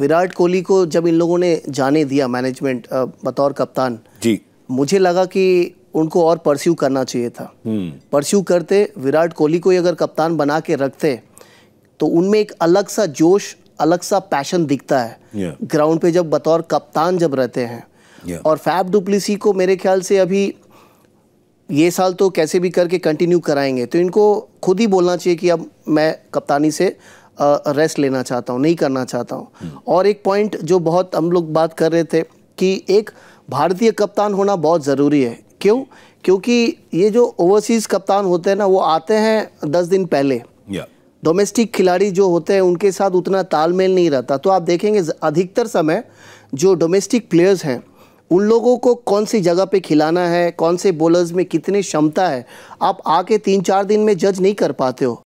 विराट कोहली को जब इन लोगों ने जाने दिया मैनेजमेंट बतौर कप्तान जी मुझे लगा कि उनको और परस्यू करना चाहिए था परस्यू हम्म। करते विराट कोहली को अगर कप्तान बना के रखते तो उनमें एक अलग सा जोश अलग सा पैशन दिखता है ग्राउंड पे जब बतौर कप्तान जब रहते हैं और फैब डुप्लीसी को मेरे ख्याल से अभी ये साल तो कैसे भी करके कंटिन्यू कराएंगे तो इनको खुद ही बोलना चाहिए कि अब मैं कप्तानी से रेस्ट लेना चाहता हूँ नहीं करना चाहता हूँ और एक पॉइंट जो बहुत हम लोग बात कर रहे थे कि एक भारतीय कप्तान होना बहुत ज़रूरी है क्यों क्योंकि ये जो ओवरसीज़ कप्तान होते हैं ना वो आते हैं दस दिन पहले डोमेस्टिक खिलाड़ी जो होते हैं उनके साथ उतना तालमेल नहीं रहता तो आप देखेंगे अधिकतर समय जो डोमेस्टिक प्लेयर्स हैं उन लोगों को कौन सी जगह पे खिलाना है कौन से बॉलर्स में कितनी क्षमता है आप आके तीन चार दिन में जज नहीं कर पाते हो